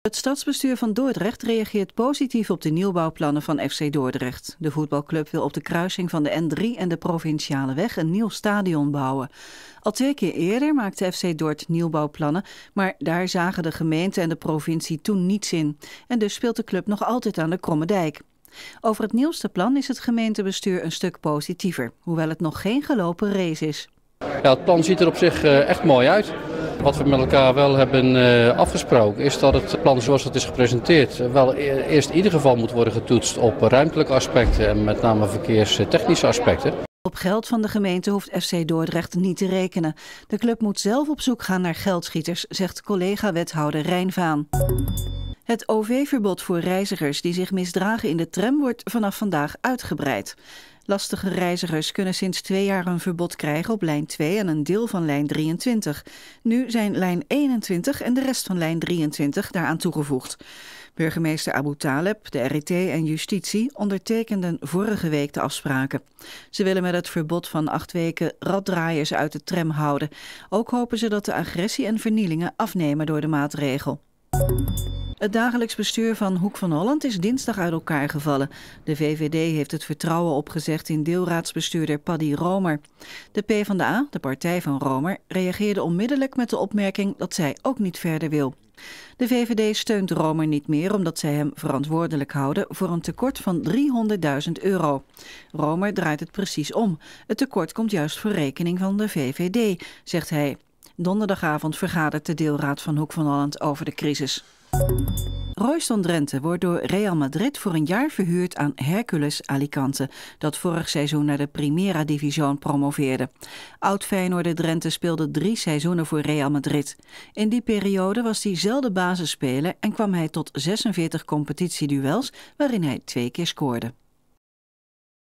Het stadsbestuur van Dordrecht reageert positief op de nieuwbouwplannen van FC Dordrecht. De voetbalclub wil op de kruising van de N3 en de Provinciale Weg een nieuw stadion bouwen. Al twee keer eerder maakte FC Dordrecht nieuwbouwplannen, maar daar zagen de gemeente en de provincie toen niets in. En dus speelt de club nog altijd aan de Kromme Dijk. Over het nieuwste plan is het gemeentebestuur een stuk positiever, hoewel het nog geen gelopen race is. Ja, het plan ziet er op zich eh, echt mooi uit. Wat we met elkaar wel hebben eh, afgesproken is dat het plan zoals het is gepresenteerd wel e-, eerst in ieder geval moet worden getoetst op ruimtelijke aspecten en met name verkeerstechnische aspecten. Op geld van de gemeente hoeft FC Dordrecht niet te rekenen. De club moet zelf op zoek gaan naar geldschieters, zegt collega-wethouder Rijnvaan. Het OV-verbod voor reizigers die zich misdragen in de tram wordt vanaf vandaag uitgebreid. Lastige reizigers kunnen sinds twee jaar een verbod krijgen op lijn 2 en een deel van lijn 23. Nu zijn lijn 21 en de rest van lijn 23 daaraan toegevoegd. Burgemeester Abu Taleb, de RIT en Justitie ondertekenden vorige week de afspraken. Ze willen met het verbod van acht weken raddraaiers uit de tram houden. Ook hopen ze dat de agressie en vernielingen afnemen door de maatregel. Het dagelijks bestuur van Hoek van Holland is dinsdag uit elkaar gevallen. De VVD heeft het vertrouwen opgezegd in deelraadsbestuurder Paddy Romer. De PvdA, de partij van Romer, reageerde onmiddellijk met de opmerking dat zij ook niet verder wil. De VVD steunt Romer niet meer omdat zij hem verantwoordelijk houden voor een tekort van 300.000 euro. Romer draait het precies om. Het tekort komt juist voor rekening van de VVD, zegt hij. Donderdagavond vergadert de deelraad van Hoek van Holland over de crisis. Royston Drenthe wordt door Real Madrid voor een jaar verhuurd aan Hercules Alicante, dat vorig seizoen naar de Primera División promoveerde. Oud Feyenoorder Drenthe speelde drie seizoenen voor Real Madrid. In die periode was hij zelden basisspeler en kwam hij tot 46 competitieduels waarin hij twee keer scoorde.